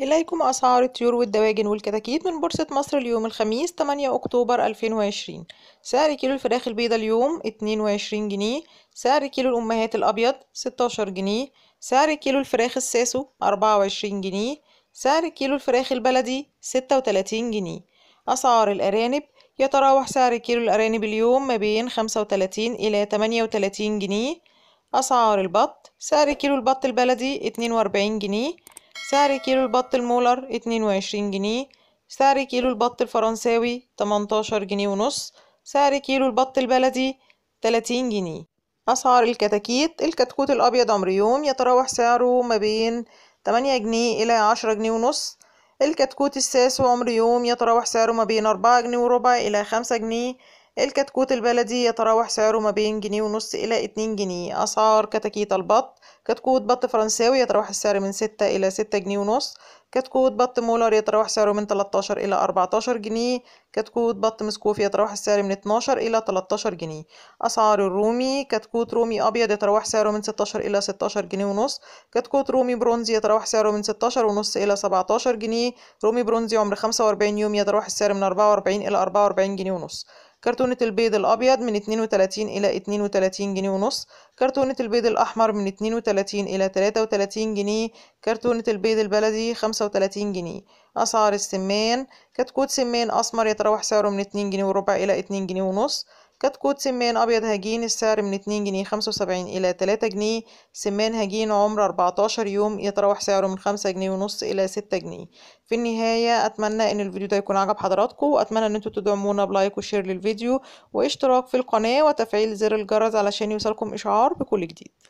إليكم أسعار الطيور والدواجن والكتاكيت من بورصة مصر اليوم الخميس 8 أكتوبر 2020 سعر كيلو الفراخ البيضة اليوم 22 جنيه سعر كيلو الأمهات الأبيض 16 جنيه سعر كيلو الفراخ الساسو 24 جنيه سعر كيلو الفراخ البلدي 36 جنيه أسعار الأرانب يتراوح سعر كيلو الأرانب اليوم ما بين 35 إلى 38 جنيه أسعار البط سعر كيلو البط البلدي 42 جنيه سعر كيلو البط المولر اتنين وعشرين جنيه سعر كيلو البط الفرنساوي تمنتاشر جنيه ونص سعر كيلو البط البلدي تلاتين جنيه أسعار الكتاكيت الكتكوت الأبيض عمريوم يتراوح سعره ما بين تمانية جنيه إلى عشرة جنيه ونص الكتكوت الساسو عمريوم يتراوح سعره ما بين أربعة جنيه وربع إلى خمسة جنيه الكتكوت البلدي يتراوح سعره ما بين جنيه ونص إلى اتنين جنيه أسعار كتاكيت البط كتكوت بط فرنساوي يتراوح السعر من ستة إلى ستة جنيه ونص كتكوت بط مولر يتراوح سعره من 13 إلى 14 جنيه كتكوت بط مسكوف يتراوح السعر من 12 إلى 13 جنيه أسعار الرومي كتكوت رومي أبيض يتراوح سعره من 16 إلى 16 جنيه ونص كتكوت رومي برونزي يتراوح سعره من 16 ونص إلى 17 جنيه رومي برونزي عمر 45 يوم يتراوح السعر من 44 إلى 44 جنيه ونص كرتونة البيض الأبيض من 32 إلى 32 جنيه ونص كرتونة البيض الأحمر من 32 إلى 33 جنيه كرتونة البيض البلدي 5 135 جنيه أسعار السمان كتكوت سمان أسمر يتراوح سعره من اتنين جنيه وربع إلى اتنين جنيه ونص كتكوت سمان أبيض هجين السعر من اتنين جنيه وسبعين إلى تلاتة جنيه سمان هجين عمر أربعتاشر يوم يتراوح سعره من خمسة جنيه ونص إلى ستة جنيه في النهاية أتمنى إن الفيديو ده يكون عجب حضراتكم وأتمنى إن انتوا تدعمونا بلايك وشير للفيديو واشتراك في القناة وتفعيل زر الجرس علشان يوصلكم إشعار بكل جديد